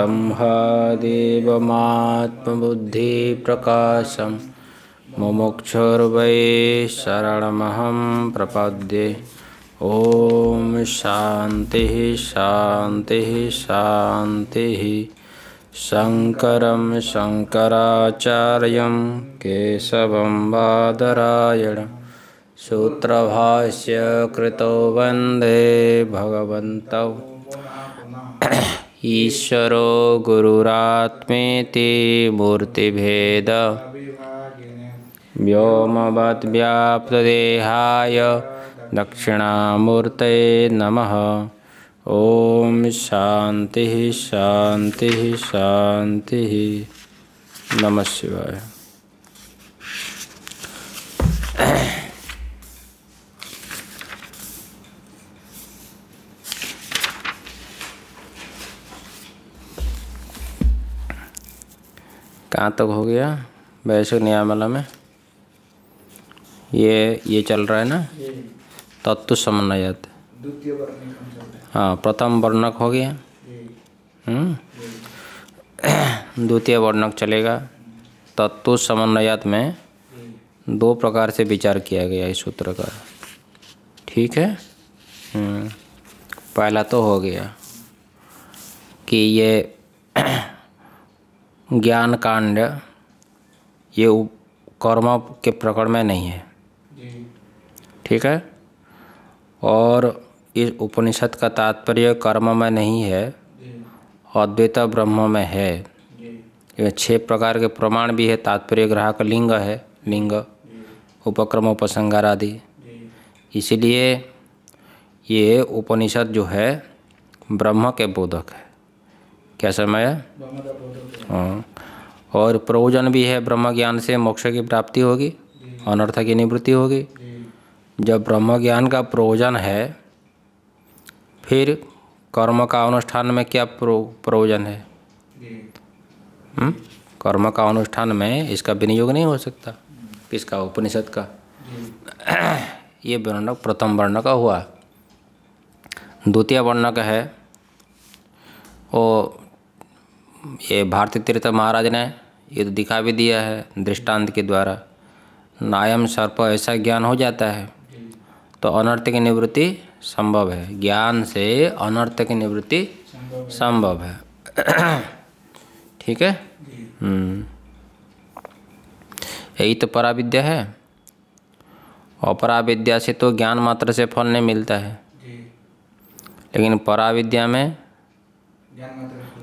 ब्रह्मादेवमात्मबुद्धिप्रकाशं मुमुक्षुर्वै शरणमहं प्रपद्ये ॐ शान्तिः शान्तिः शान्तिः शङ्करं शङ्कराचार्यं केशवं वादरायण सूत्रभाष्यकृतो वन्दे भगवन्तौ ईश्वरो गुरुरात्मे भेद मूर्तिभेद व्योमवद्व्याप्तदेहाय दक्षिणामूर्त नम ओ शांति शांति शांति नमः शिवाय कहाँ तक हो गया वैश्विक न्यायमला में ये ये चल रहा है ना तत्व समन्वयत हाँ प्रथम वर्णक हो गया हम्म। द्वितीय वर्णक चलेगा तत्व समन्वयात में दो प्रकार से विचार किया गया इस सूत्र का ठीक है हम्म। पहला तो हो गया कि ये ज्ञान कांड ये कर्म के प्रकरण में नहीं है ठीक है और इस उपनिषद का तात्पर्य कर्म में नहीं है अद्वैत ब्रह्म में है ये छह प्रकार के प्रमाण भी है तात्पर्य ग्राहक लिंग है लिंग उपक्रम उपसंगार आदि इसलिए ये उपनिषद जो है ब्रह्म के बोधक है क्या समय है हाँ और प्रयोजन भी है ब्रह्म ज्ञान से मोक्ष की प्राप्ति होगी अनर्थ की निवृत्ति होगी जब ब्रह्म ज्ञान का प्रयोजन है फिर कर्म का अनुष्ठान में क्या प्रयोजन है हम्म? कर्म का अनुष्ठान में इसका विनियोग नहीं हो सकता किसका उपनिषद का ये वर्णक प्रथम वर्ण का हुआ द्वितीय वर्ण का है वो ये भारती तीर्थ महाराज ने ये तो दिखा भी दिया है दृष्टांत के द्वारा नायम सर्प ऐसा ज्ञान हो जाता है तो अनर्थ की निवृत्ति संभव है ज्ञान से अनर्थ की निवृत्ति संभव है ठीक है हम्म। यही तो पराविद्या है अपराविद्या से तो ज्ञान मात्र से फल नहीं मिलता है लेकिन पराविद्या में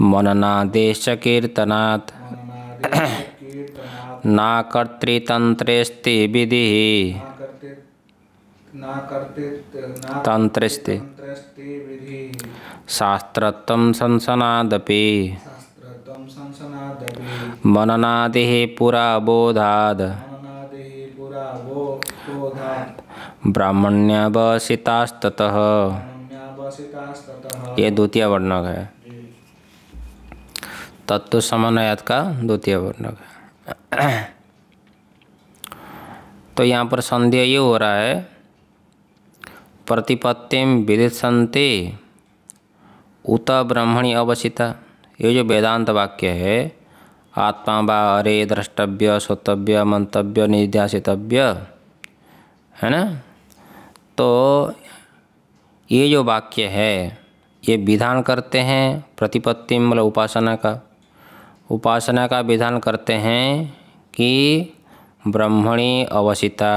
मननादेश कीर्तना नाकर्तृतंत्रेस्ति विधि तंत्रस्ते शास्त्रत्वं संसनादपि मननादिः बोधाद ब्राह्मण्यवसितास्ततः ये द्वितीय वर्णक है तत्व समन्वयात का द्वितीय वर्ण का तो यहाँ पर संदेह ये हो रहा है प्रतिपत्तिम विदिशंति उत ब्रह्मणी अवसिता ये जो वेदांत वाक्य है आत्मा बा अरे द्रष्टव्य श्रोतव्य मंतव्य निर्ध्यासितव्य है ना तो ये जो वाक्य है ये विधान करते हैं प्रतिपत्ति मतलब उपासना का उपासना का विधान करते हैं कि ब्रह्मणी अवसिता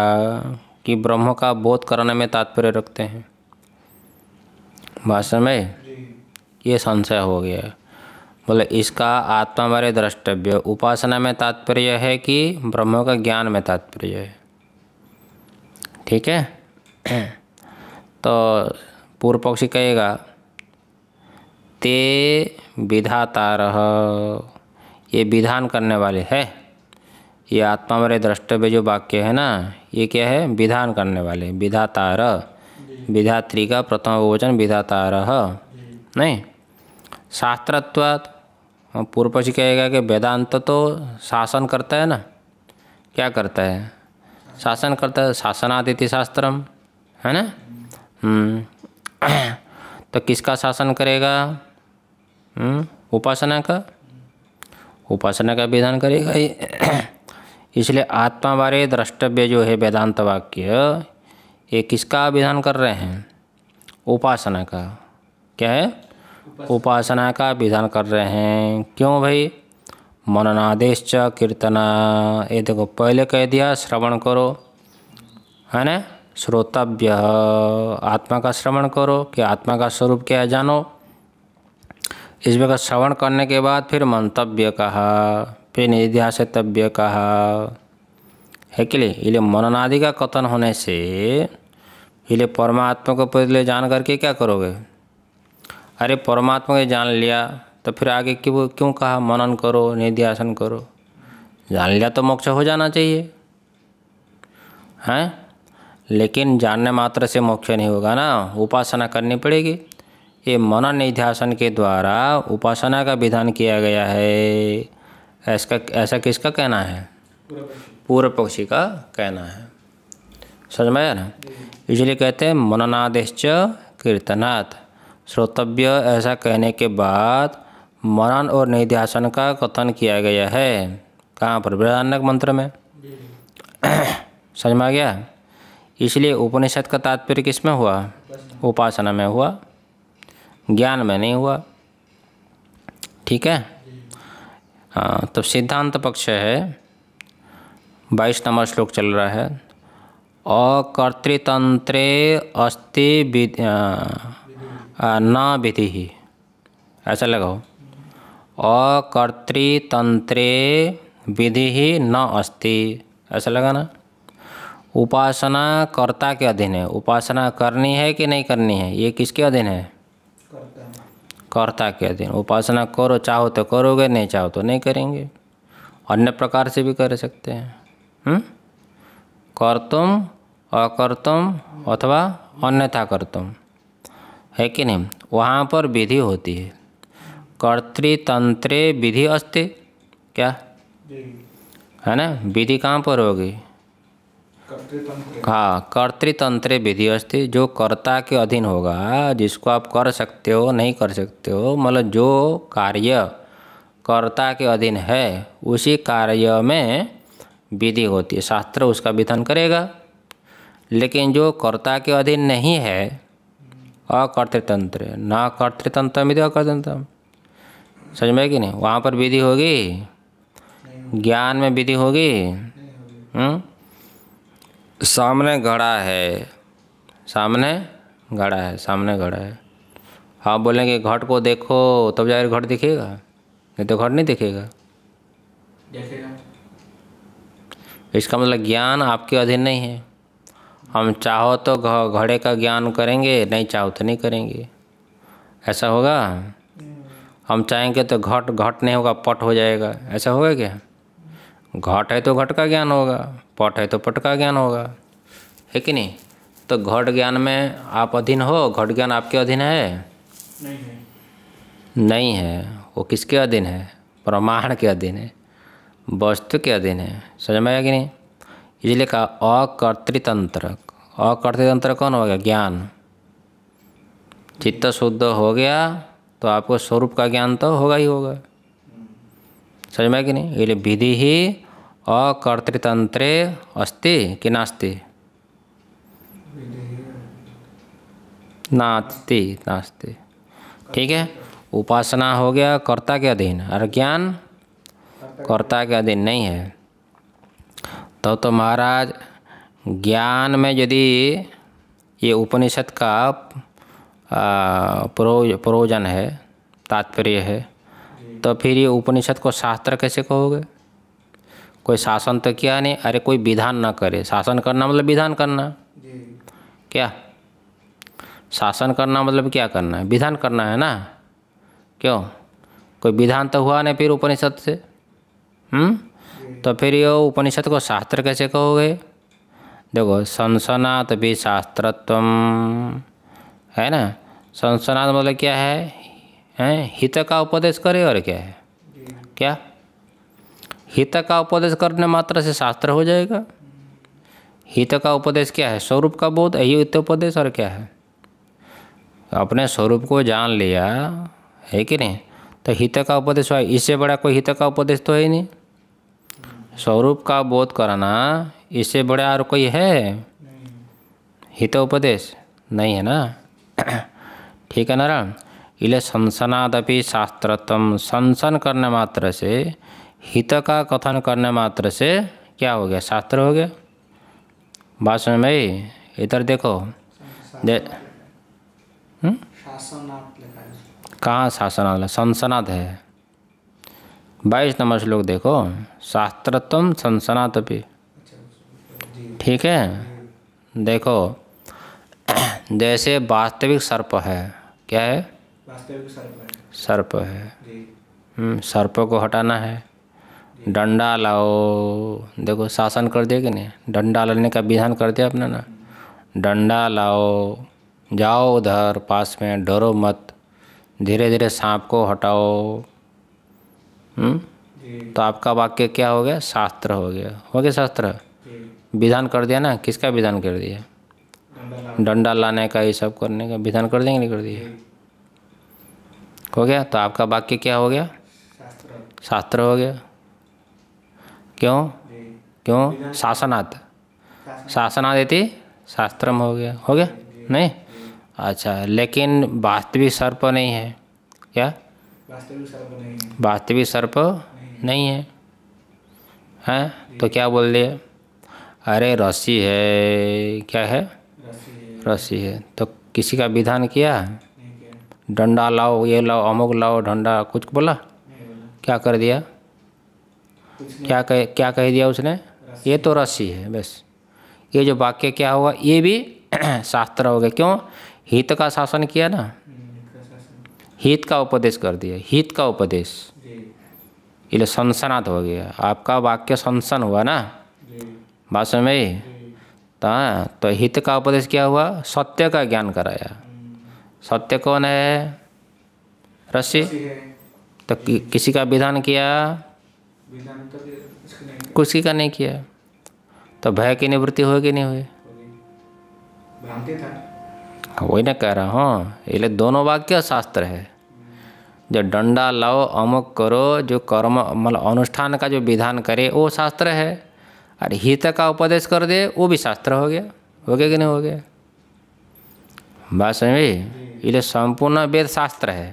कि ब्रह्म का बोध करने में तात्पर्य रखते हैं भाषण में ये संशय हो गया बोले इसका आत्मा बारे द्रष्टव्य उपासना में तात्पर्य है कि ब्रह्म का ज्ञान में तात्पर्य है ठीक है तो पूर्व पक्षी कहेगा ते विधातार ये विधान करने वाले है ये आत्मा मेरे द्रष्टव्य जो वाक्य है ना ये क्या है विधान करने वाले विधातार विधात्री का प्रथम वचन तार नहीं शास्त्रत्वात् पूर्व पक्षी कहेगा कि वेदांत तो शासन करता है ना क्या करता है शासन करता है शासनादिति शास्त्रम है ना हम्म। तो किसका शासन करेगा हम्म, उपासना का उपासना का विधान करेगा इसलिए आत्मा बारे द्रष्टव्य जो है वेदांत वाक्य ये किसका विधान कर रहे हैं उपासना का क्या है उपासना का विधान कर रहे हैं क्यों भाई मननादेश च कीर्तना ये देखो पहले कह दिया श्रवण करो है ना श्रोतव्य आत्मा का श्रवण करो कि आत्मा का स्वरूप क्या है जानो इस प्रकार श्रवण करने के बाद फिर मंतव्य कहा फिर निध्यासितव्य कहा है कि लिए इसलिए मननादि का कथन होने से इसलिए परमात्मा को पहले जान करके क्या करोगे अरे परमात्मा को जान लिया तो फिर आगे क्यों क्यों कहा मनन करो निध्यासन करो जान लिया तो मोक्ष हो जाना चाहिए हैं लेकिन जानने मात्र से मोक्ष नहीं होगा ना उपासना करनी पड़ेगी ये मनन निध्यासन के द्वारा उपासना का विधान किया गया है ऐसा ऐसा किसका कहना है पूर्व पक्षी का कहना है समझ में ना इसलिए कहते हैं मननादेश कीर्तनात् श्रोतव्य ऐसा कहने के बाद मनन और निध्यासन का कथन किया गया है कहाँ पर बृहदानक मंत्र में समझ में आ गया इसलिए उपनिषद का तात्पर्य किस में हुआ उपासना में हुआ ज्ञान में नहीं हुआ ठीक है हाँ तो सिद्धांत पक्ष है बाईस नंबर श्लोक चल रहा है अकर्तृतंत्रे अस्ति न विधि ऐसा लगाओ अकर्तृतंत्रे विधि न अस्ति ऐसा लगाना उपासना कर्ता के अधीन है उपासना करनी है कि नहीं करनी है ये किसके अधीन है कर्ता के अधीन उपासना करो चाहो तो करोगे नहीं चाहो तो नहीं करेंगे अन्य प्रकार से भी कर सकते हैं हम्म? कर्तुम अकर्तुम अथवा अन्यथा करतुम है कि नहीं वहाँ पर विधि होती है कर्तृतंत्रे विधि अस्ति क्या है ना विधि कहाँ पर होगी हाँ कर्तृतंत्र विधि अस्थि जो कर्ता के अधीन होगा जिसको आप कर सकते हो नहीं कर सकते हो मतलब जो कार्य कर्ता के अधीन है उसी कार्य में विधि होती है शास्त्र उसका विधान करेगा लेकिन जो कर्ता के अधीन नहीं है अकर्तृतंत्र न कर्तृतंत्र विधि अकर्तृतंत्र समझ में कि नहीं वहाँ पर विधि होगी ज्ञान में विधि होगी हम्म सामने घड़ा है सामने घड़ा है सामने घड़ा है आप बोलेंगे घट को देखो तब जाकर घट दिखेगा नहीं तो घट नहीं दिखेगा इसका मतलब ज्ञान आपके अधीन नहीं है हम चाहो तो घड़े का ज्ञान करेंगे नहीं चाहो तो नहीं करेंगे ऐसा होगा हम्म। हम चाहेंगे तो घट घट नहीं होगा पट हो जाएगा ऐसा होगा क्या घाट है तो घट का ज्ञान होगा पट है तो पट का ज्ञान होगा है कि नहीं तो घट ज्ञान में आप अधीन हो घट ज्ञान आपके अधीन है नहीं है नहीं है वो किसके अधीन है प्रमाण के अधीन है वस्तु के अधीन है समझ में आया कि नहीं इसलिए कहा अकर्तृतंत्र अकर्तृतंत्र कौन हो गया ज्ञान चित्त शुद्ध हो गया तो आपको स्वरूप का ज्ञान तो होगा ही होगा समझ में कि नहीं विधि ही अकर्तृतंत्रे अस्ति कि नास्ति नास्ति नास्ति ठीक है उपासना हो गया कर्ता के अधीन और ज्ञान कर्ता के अधीन नहीं है तो तो महाराज ज्ञान में यदि ये उपनिषद का प्रयोजन है तात्पर्य है तो फिर ये उपनिषद को शास्त्र कैसे कहोगे कोई शासन तो किया नहीं अरे कोई विधान ना करे शासन करना मतलब विधान करना क्या शासन करना मतलब क्या करना है विधान करना है ना क्यों कोई विधान तो हुआ नहीं फिर उपनिषद से हम्म तो फिर ये उपनिषद को शास्त्र कैसे कहोगे देखो संसनात भी शास्त्रत्व है ना संसनात मतलब क्या है हैं हित का उपदेश करे और क्या है क्या हित का उपदेश करने मात्र से शास्त्र हो जाएगा हित का उपदेश क्या है स्वरूप का बोध यही हित उपदेश और क्या है अपने स्वरूप को जान लिया है कि नहीं तो हित का उपदेश हुआ इससे बड़ा कोई हित का उपदेश तो है ही नहीं स्वरूप का बोध कराना इससे बड़ा और कोई है हित उपदेश नहीं है ना ठीक है नारायण इले संसनादपि शास्त्रत्वम संसन करने मात्र से हित का कथन करने मात्र से क्या हो गया शास्त्र हो गया बात में भाई इधर देखो दे कहाँ शासनाद संसनाद है बाईस नंबर श्लोक देखो शास्त्रत्म संसनातपि अच्छा, ठीक है देखो जैसे वास्तविक सर्प है क्या है सर्प है सर्प हम्म, को हटाना है डंडा लाओ देखो शासन कर दिया कि नहीं डंडा लाने का विधान कर दिया अपना ना डंडा लाओ जाओ उधर पास में डरो मत धीरे धीरे सांप को हटाओ हम्म? तो आपका वाक्य क्या हो गया शास्त्र हो गया हो गया शास्त्र विधान कर दिया ना किसका विधान कर दिया डंडा लाने का ये सब करने का विधान कर देंगे नहीं कर दिया हो गया तो आपका वाक्य क्या हो गया शास्त्र हो गया क्यों क्यों शासनात् शासनादिति शास्त्रम हो गया हो गया नहीं अच्छा लेकिन वास्तविक सर्प नहीं है क्या वास्तविक सर्प नहीं है हैं तो क्या बोल दिए अरे रस्सी है क्या है रस्सी है तो किसी का विधान किया है डंडा लाओ ये लाओ अमुक लाओ डंडा कुछ बोला क्या कर दिया क्या कह क्या कह दिया उसने ये तो रस्सी है बस ये जो वाक्य क्या हुआ ये भी शास्त्र हो गया क्यों हित का शासन किया ना हित का उपदेश कर दिया हित का उपदेश इसलिए संसनात हो गया आपका वाक्य संसन हुआ ना बात समय तो हित का उपदेश क्या हुआ सत्य का ज्ञान कराया सत्य कौन है रस्सी तो कि, किसी का विधान तो किया कुछ का नहीं किया तो भय की निवृत्ति हुई कि नहीं हुई हाँ, वही ना कह रहा हूँ इसलिए हाँ। दोनों वाक्य शास्त्र है जो डंडा लाओ अमुक करो जो कर्म मतलब अनुष्ठान का जो विधान करे वो शास्त्र है और हित का उपदेश कर दे वो भी शास्त्र हो गया हो गया कि नहीं हो गया बात समझे इसलिए संपूर्ण वेद शास्त्र है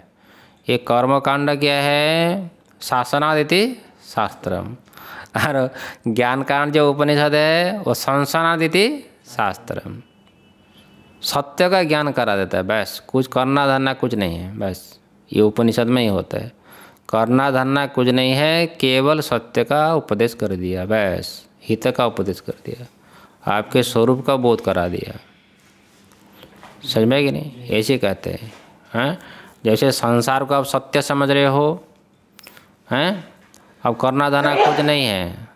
ये कर्मकांड क्या है शासनादिति शास्त्र और ज्ञान कांड जो उपनिषद है वो संसनादिति शास्त्र सत्य का ज्ञान करा देता है बस कुछ करना धरना कुछ नहीं है बस ये उपनिषद में ही होता है करना धरना कुछ नहीं है केवल सत्य का उपदेश कर दिया बस हित का उपदेश कर दिया आपके स्वरूप का बोध करा दिया समझ में कि नहीं ऐसे कहते हैं हैं हाँ? जैसे संसार को आप सत्य समझ रहे हो हैं हाँ? अब करना धाना कुछ नहीं है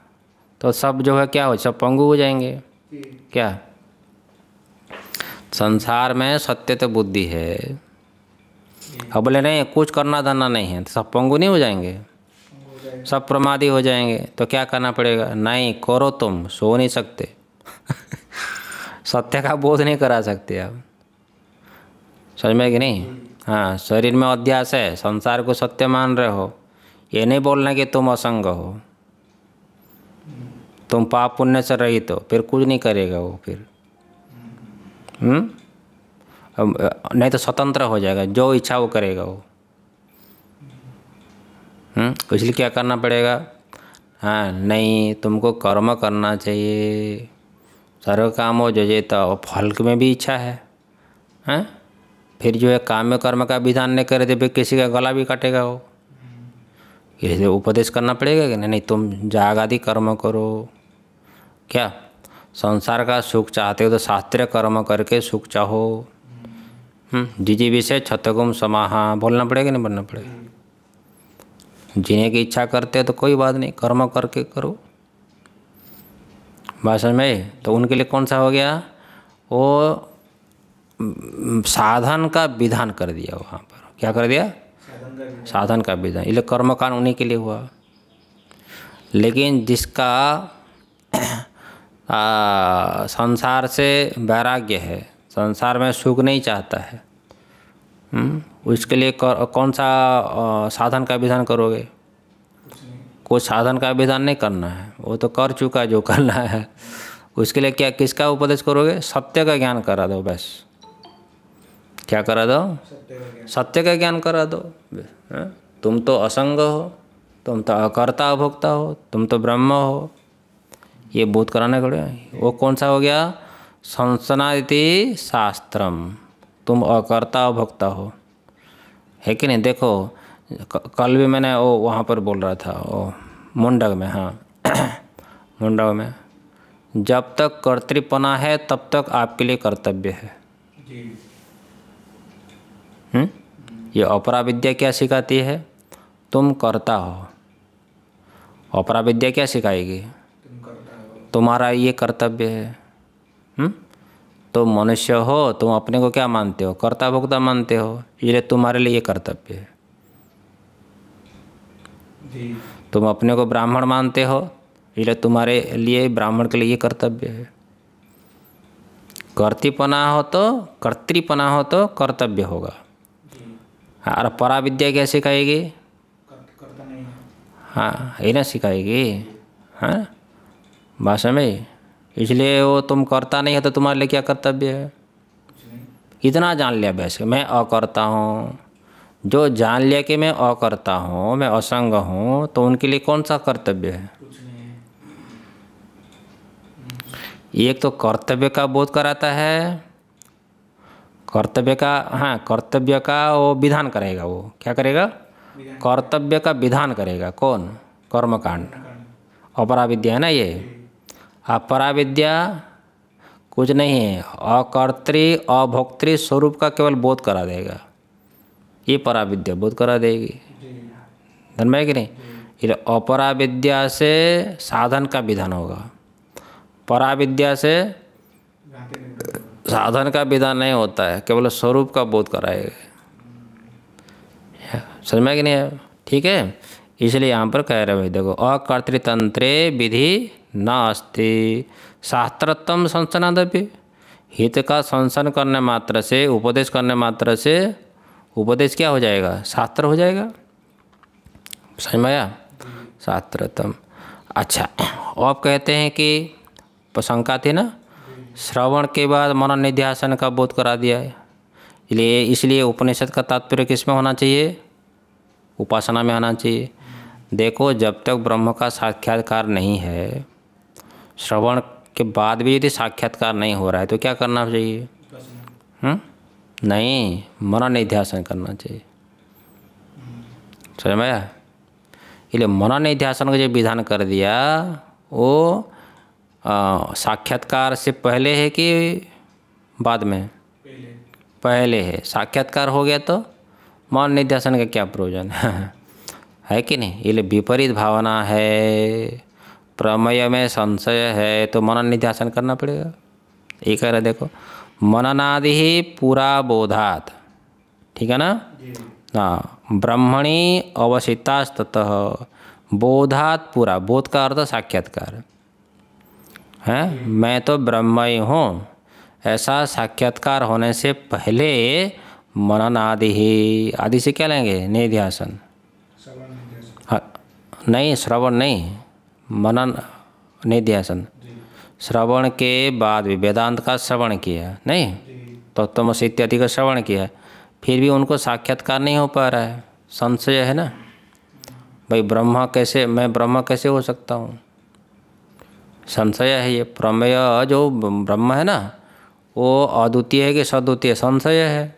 तो सब जो है क्या हो सब पंगु हो जाएंगे क्या संसार में सत्य तो बुद्धि है अब बोले नहीं कुछ करना धरना नहीं है तो सब पंगु नहीं हो जाएंगे सब प्रमादी हो जाएंगे तो क्या करना पड़ेगा नहीं करो तुम सो नहीं सकते सत्य का बोध नहीं करा सकते आप समझ में कि नहीं हम्म। हाँ शरीर में अध्यास है संसार को सत्य मान रहे हो ये नहीं बोलना कि तुम असंग हो हम्म। तुम पाप पुण्य से रही तो फिर कुछ नहीं करेगा वो फिर हम्म नहीं तो स्वतंत्र हो जाएगा जो इच्छा वो करेगा वो हम्म, हम्म? तो इसलिए क्या करना पड़ेगा हाँ नहीं तुमको कर्म करना चाहिए सर्व काम हो जो जेता तो फल में भी इच्छा है हैं हाँ? फिर जो है काम्य कर्म का विधान नहीं करे तो फिर किसी का गला भी काटेगा वो किसी उपदेश करना पड़ेगा कि नहीं नहीं तुम जाग आदि कर्म करो क्या संसार का सुख चाहते हो तो शास्त्रीय कर्म करके सुख चाहो हम्म, जी जी विषय छतगुम समाहा बोलना पड़ेगा नहीं बोलना पड़ेगा जीने की इच्छा करते हो तो कोई बात नहीं कर्म करके करो भाषण में तो उनके लिए कौन सा हो गया वो साधन का विधान कर दिया वहाँ पर क्या कर दिया साधन का विधान इसलिए कर्मकांड उन्हीं के लिए हुआ लेकिन जिसका आ, संसार से वैराग्य है संसार में सुख नहीं चाहता है हुँ? हम्म, उसके लिए कर, कौन सा आ, साधन का विधान करोगे कोई साधन का विधान नहीं करना है वो तो कर चुका जो करना है उसके लिए क्या किसका उपदेश करोगे सत्य का ज्ञान करा दो बस क्या करा दो सत्य का ज्ञान करा दो हाँ? तुम तो असंग हो तुम तो अकर्ता अभोक्ता हो तुम तो ब्रह्म हो ये बोध कराना लिए वो कौन सा हो गया संसनादिति शास्त्रम तुम अकर्ता अभोक्ता हो है कि नहीं देखो कल भी मैंने वो वहाँ पर बोल रहा था वो मुंडक में हाँ मुंडक में जब तक कर्तृपना है तब तक आपके लिए कर्तव्य है हुँ? हम्म? ये अपरा विद्या क्या सिखाती है तुम करता हो अपरा विद्या क्या सिखाएगी तुम्हारा ये कर्तव्य है हुँ? तुम हम्म? तो मनुष्य हो तुम अपने को क्या मानते हो कर्ता भोक्ता मानते हो इसलिए तुम्हारे लिए कर्तव्य है तुम अपने को ब्राह्मण मानते हो ये तुम्हारे लिए ब्राह्मण के लिए कर्तव्य है कर्तिपना हो तो कर्तृपना हो तो कर्तव्य होगा हाँ, और परा विद्या क्या सिखाएगी हाँ ये ना सिखाएगी हाँ भाषा में इसलिए वो तुम करता नहीं है तो तुम्हारे लिए क्या कर्तव्य है इतना जान लिया बस मैं अकर्ता हूँ जो जान लिया कि मैं अकर्ता हूँ मैं असंग हूँ तो उनके लिए कौन सा कर्तव्य है एक तो कर्तव्य का बोध कराता है कर्तव्य का हाँ कर्तव्य का वो विधान करेगा वो क्या करेगा कर्तव्य का विधान करेगा कौन कर्मकांड अपराविद्या है ना ये अपराविद्या कुछ नहीं है अकर्तृ अभोक्तृ स्वरूप का केवल बोध करा देगा ये पराविद्या बोध करा देगी धनबाई में कि नहीं इसलिए से साधन का विधान होगा पराविद्या से साधन का विधान नहीं होता है केवल स्वरूप का बोध कराएगा समझ में कि नहीं है ठीक है इसलिए यहाँ पर कह रहे भाई देखो अकर्तृतंत्रे विधि न शास्त्रोत्तम शास्त्रतम संसनादपि हित का संसन करने मात्र से उपदेश करने मात्र से उपदेश क्या हो जाएगा शास्त्र हो जाएगा समझ में आया शास्त्रोत्तम अच्छा आप कहते हैं कि शंका थी ना श्रवण के बाद मनन निध्यासन का बोध करा दिया है इसलिए इसलिए उपनिषद का तात्पर्य किस में होना चाहिए उपासना में आना चाहिए देखो जब तक ब्रह्म का साक्षात्कार नहीं है श्रवण के बाद भी यदि साक्षात्कार नहीं हो रहा है तो क्या करना चाहिए हुँ? नहीं मनन निध्यासन करना चाहिए समझ में आया इसलिए मनन निध्यासन का जो विधान कर दिया वो साक्षात्कार से पहले है कि बाद में पहले, पहले है साक्षात्कार हो गया तो मौन निध्यासन का क्या प्रयोजन है कि नहीं ये विपरीत भावना है प्रमेय में संशय है तो मनन निध्यासन करना पड़ेगा ये कह रहे देखो मननादि ही पूरा बोधात ठीक है ना हाँ ब्रह्मणी अवसितास्तः बोधात पूरा बोध का अर्थ साक्षात्कार हैं मैं तो ब्रह्म ही हूँ ऐसा साक्षात्कार होने से पहले मनन आदि ही आदि से क्या लेंगे निध्यासन हाँ, नहीं श्रवण नहीं मनन निध्यासन श्रवण के बाद भी वेदांत का श्रवण किया नहीं तत्वमस तो इत्यादि का श्रवण किया फिर भी उनको साक्षात्कार नहीं हो पा रहा है संशय है ना भाई ब्रह्मा कैसे मैं ब्रह्मा कैसे हो सकता हूँ संशय है ये प्रमेय जो ब्रह्म है ना वो अद्वितीय है कि सद्वितीय संशय है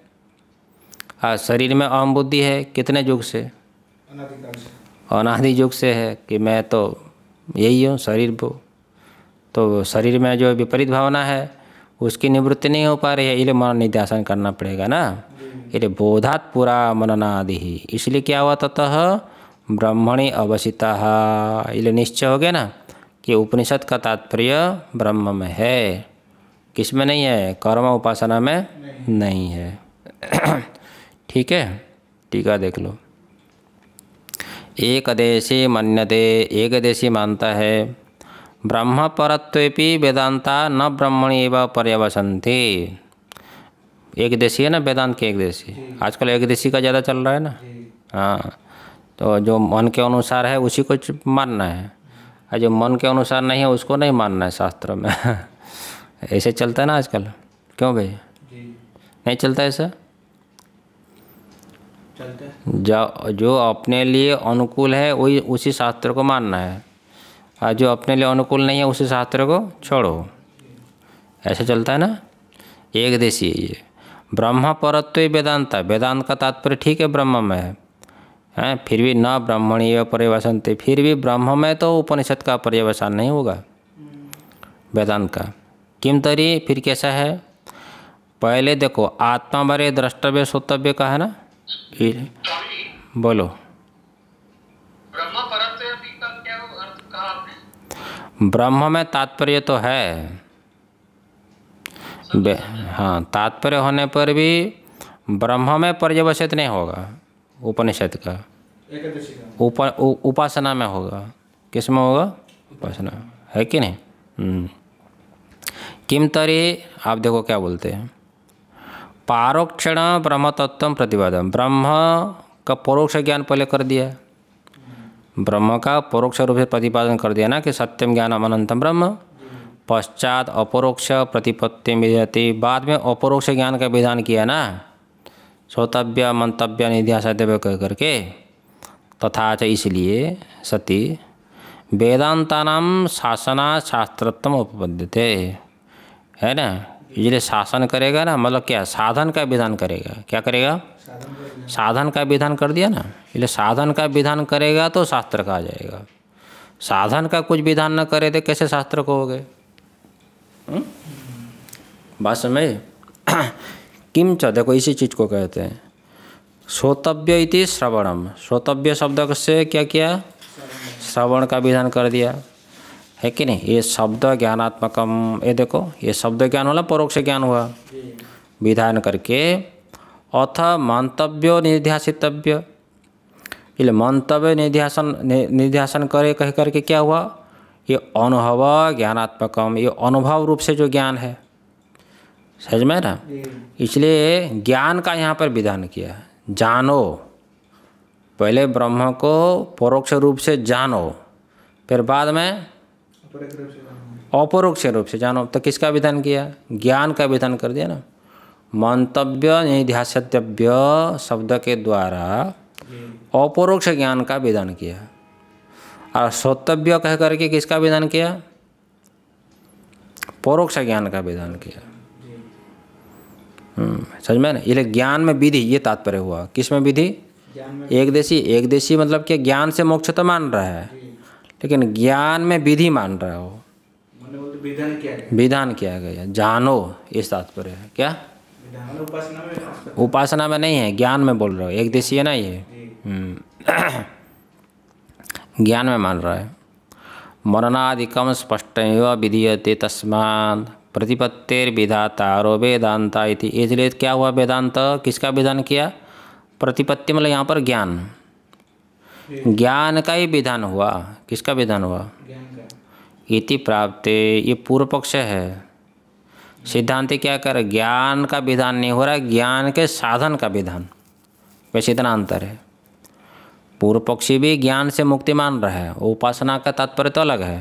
आज शरीर में अहम बुद्धि है कितने युग से अनादि युग से है कि मैं तो यही हूँ शरीर को तो शरीर में जो विपरीत भावना है उसकी निवृत्ति नहीं हो पा रही है इसलिए मन निध्यासन करना पड़ेगा ना इसलिए बोधात पूरा मननादि ही इसलिए क्या हुआ ततः ब्रह्मणी अवसिता इसलिए निश्चय हो गया ना कि उपनिषद का तात्पर्य ब्रह्म में है किस में नहीं है कर्म उपासना में नहीं, नहीं है ठीक है टीका देख लो एक देशी मन्यते एक देशी मानता है ब्रह्म परत्वेपि वेदांता न ब्रह्मणी व पर्यवसंती एक देशी है ना वेदांत के एक देशी आजकल एक देशी का ज़्यादा चल रहा है ना हाँ तो जो मन के अनुसार है उसी को मानना है जो मन के अनुसार नहीं है उसको नहीं मानना है शास्त्र में ऐसे चलता है ना आजकल क्यों भाई नहीं चलता ऐसा जो जो अपने लिए अनुकूल है वही उसी शास्त्र को मानना है और जो अपने लिए अनुकूल नहीं है उसी शास्त्र को छोड़ो ऐसा चलता है ना एक देशी है ये ब्रह्म परत्व वेदांत है वेदांत का तात्पर्य ठीक है ब्रह्म में है है हाँ, फिर भी न ब्राह्मणीय थे फिर भी ब्रह्म में तो उपनिषद का पर्यवसन नहीं होगा वेदांत का किम तरी फिर कैसा है पहले देखो आत्मा बारे द्रष्टव्य श्रोतव्य का है ना बोलो ब्रह्म में तात्पर्य तो है हाँ तात्पर्य होने पर भी ब्रह्म में पर्यवसित नहीं होगा उपनिषद का उपा, उपासना में होगा किस में होगा उपासना है कि नहीं हम्म। किम तरी आप देखो क्या बोलते हैं पारोक्षण ब्रह्म तत्व प्रतिपादन ब्रह्म का परोक्ष ज्ञान पहले कर दिया ब्रह्म का परोक्ष रूप से प्रतिपादन कर दिया ना कि सत्यम ज्ञान अमनंतम ब्रह्म पश्चात अपरोक्ष प्रतिपत्ति विजयती बाद में अपरोक्ष ज्ञान का विधान किया ना श्रोतव्य मंतव्य निध्यास कह करके तथा च इसलिए सती नाम शासना शास्त्रत्म थे है ना इसलिए शासन करेगा ना मतलब क्या साधन का विधान करेगा क्या करेगा साधन का विधान कर दिया ना इसलिए साधन का विधान करेगा तो शास्त्र का आ जाएगा साधन का कुछ विधान न करे तो कैसे शास्त्र को हो गए बात समझ किम च देखो इसी चीज़ को कहते हैं श्रोतव्य इति श्रवणम श्रोतव्य शब्द से क्या किया श्रवण का विधान कर दिया है कि नहीं ये शब्द ज्ञानात्मकम ये देखो ये शब्द ज्ञान वाला परोक्ष ज्ञान हुआ विधान करके अथ मंतव्य निर्ध्यासितव्य इसलिए मंतव्य निर्ध्यासन निर्ध्यासन करे कह करके क्या हुआ ये अनुभव ज्ञानात्मकम ये अनुभव रूप से जो ज्ञान है समझ में ना इसलिए ज्ञान का यहाँ पर विधान किया जानो पहले ब्रह्म को परोक्ष रूप से जानो फिर बाद में अपरोक्ष रूप से जानो तो किसका विधान किया ज्ञान का विधान कर दिया ना मंतव्य निध्यासव्य शब्द के द्वारा अपरोक्ष ज्ञान का विधान किया और स्वतव्य कह करके किसका विधान किया परोक्ष ज्ञान का विधान किया हम्म, समझ में ना इसलिए ज्ञान में विधि ये तात्पर्य हुआ किस में विधि एक देशी एक देशी मतलब कि ज्ञान से मोक्ष तो मान रहा है लेकिन ज्ञान में विधि मान रहा हो तो विधान किया विधान किया गया जानो इस तात्पर्य है क्या उपासना में नहीं है ज्ञान में बोल रहे हो एक देशी है ना ये हम्म। ज्ञान में मान रहा है मरणादिकम स्पष्ट विधीयते तस्मा प्रतिपत्तिर विधाता और वेदांता इति इसलिए क्या हुआ वेदांत किसका विधान किया प्रतिपत्ति मतलब यहाँ पर ज्ञान ज्ञान का ही विधान हुआ किसका विधान हुआ इति प्राप्ते ये पूर्व पक्ष है सिद्धांत क्या कर ज्ञान का विधान नहीं हो रहा ज्ञान के साधन का विधान वैसे इतना अंतर है पूर्व पक्षी भी ज्ञान से मुक्ति मान रहा है उपासना का तात्पर्य तो अलग है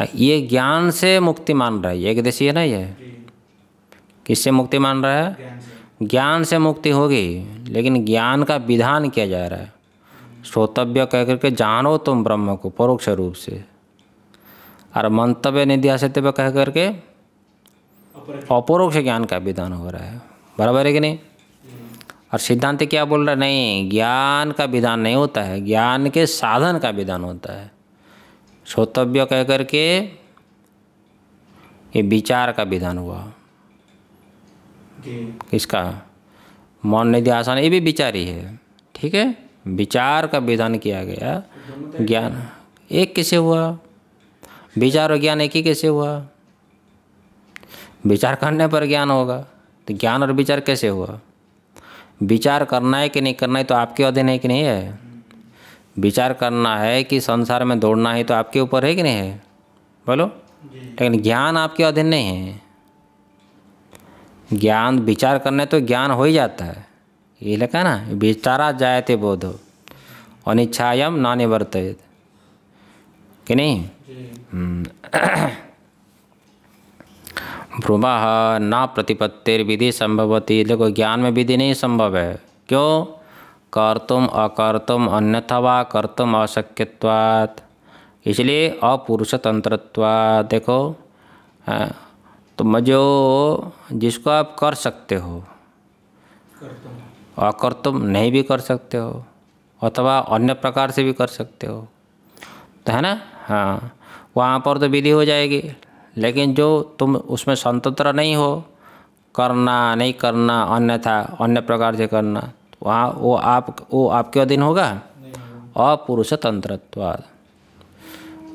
हाँ, ये ज्ञान से मुक्ति मान रहा है ये देशी है ना ये किससे मुक्ति मान रहा है ज्ञान से मुक्ति होगी लेकिन ज्ञान का विधान किया जा रहा है श्रोतव्य कह करके जानो तुम ब्रह्म को परोक्ष रूप से और मंतव्य निध्यासितव्य कह करके अपरोक्ष ज्ञान का विधान हो रहा है बराबर है कि नहीं हम्म। और सिद्धांत क्या बोल रहा है नहीं ज्ञान का विधान नहीं होता है ज्ञान के साधन का विधान होता है श्रोतव्य कह करके ये विचार का विधान हुआ किसका मौन निधि आसान ये भी विचार ही है ठीक है विचार का विधान किया गया ज्ञान एक कैसे हुआ विचार और ज्ञान एक ही कैसे हुआ विचार करने पर ज्ञान होगा तो ज्ञान और विचार कैसे हुआ विचार करना है कि नहीं करना है तो आपके अधीन है कि नहीं है विचार करना है कि संसार में दौड़ना है तो आपके ऊपर है कि नहीं है बोलो लेकिन ज्ञान आपके अधीन नहीं है ज्ञान विचार करने तो ज्ञान हो ही जाता है ये लिखा ना विचारा जाए थे बोध अनिच्छायम ना निवर्त कि नहीं भ्रुव हम्म। ना प्रतिपत्तिर विधि संभवती देखो ज्ञान में विधि नहीं संभव है क्यों कर्तुम अकर्तुम अन्यथा व कर्तुम अशक्यवाद इसलिए अपुरुष तंत्रत्वाद देखो तो जो जिसको आप कर सकते हो अकर्तुम नहीं भी कर सकते हो अथवा अन्य प्रकार से भी कर सकते हो तो है ना हाँ वहाँ पर तो विधि हो जाएगी लेकिन जो तुम उसमें स्वतंत्र नहीं हो करना नहीं करना अन्यथा अन्य प्रकार से करना वहाँ वो आप वो आपके अधीन होगा अपुरुष तंत्रत्वाद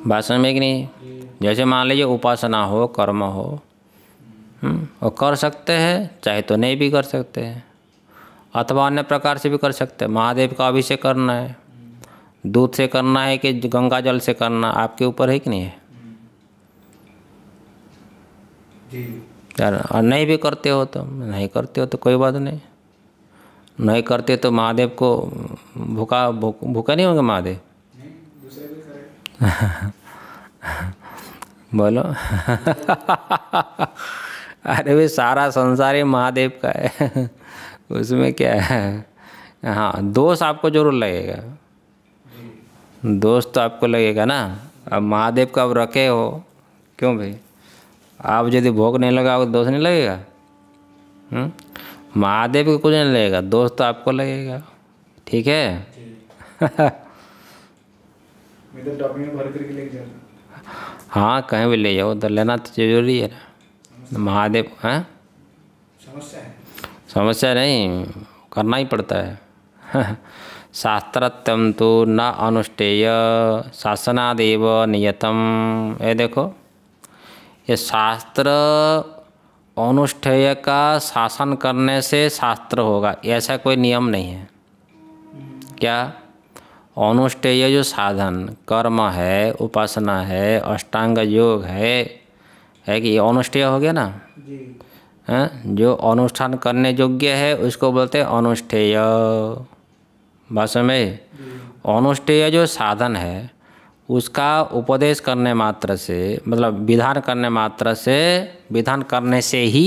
बात समझ में कि नहीं जैसे मान लीजिए उपासना हो कर्म हो हम्म, वो कर सकते हैं चाहे तो नहीं भी कर सकते हैं अथवा अन्य प्रकार से भी कर सकते हैं महादेव का अभिषेक करना है दूध से करना है कि गंगा जल से करना आपके ऊपर है कि नहीं है और नहीं भी करते हो तो नहीं करते हो तो कोई बात नहीं नहीं करते तो महादेव को भूखा भूखा नहीं होंगे महादेव बोलो अरे भाई सारा संसार ही महादेव का है उसमें क्या है हाँ दोष आपको जरूर लगेगा दोष तो आपको लगेगा ना अब महादेव का अब रखे हो क्यों भाई आप यदि भोग नहीं लगाओगे तो दोष नहीं लगेगा हुँ? हम्म? महादेव को कुछ नहीं लगेगा दोस्त तो आपको लगेगा ठीक है तो हाँ कहीं भी ले जाओ उधर लेना तो जरूरी है ना महादेव हैं समस्या है समस्या नहीं करना ही पड़ता है शास्त्रत्वम तो न अनुष्ठेय शासनादेव नियतम ये देखो ये शास्त्र अनुष्ठेय का शासन करने से शास्त्र होगा ऐसा कोई नियम नहीं है क्या अनुष्ठेय जो साधन कर्म है उपासना है अष्टांग योग है है कि अनुष्ठेय हो गया ना जी। हाँ? जो अनुष्ठान करने योग्य है उसको बोलते हैं अनुष्ठेय भाषा में अनुष्ठेय जो साधन है उसका उपदेश करने मात्र से मतलब विधान करने मात्र से विधान करने से ही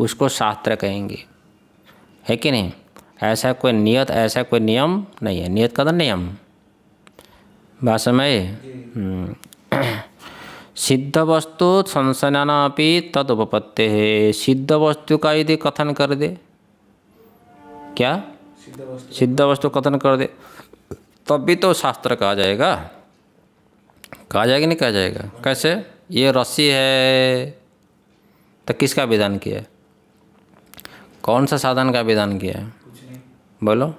उसको शास्त्र कहेंगे है कि नहीं ऐसा कोई नियत ऐसा कोई नियम नहीं है नियत कदम तो नियम बात समय हम्म। सिद्ध वस्तु संसनाना अपनी तद उपपत्ति है सिद्ध वस्तु का यदि कथन कर दे क्या सिद्ध वस्तु कथन कर दे तब भी तो शास्त्र कहा जाएगा कहा जाएगा नहीं कहा जाएगा कैसे ये रस्सी है तो किसका विधान किया है कौन सा साधन का विधान किया है बोलो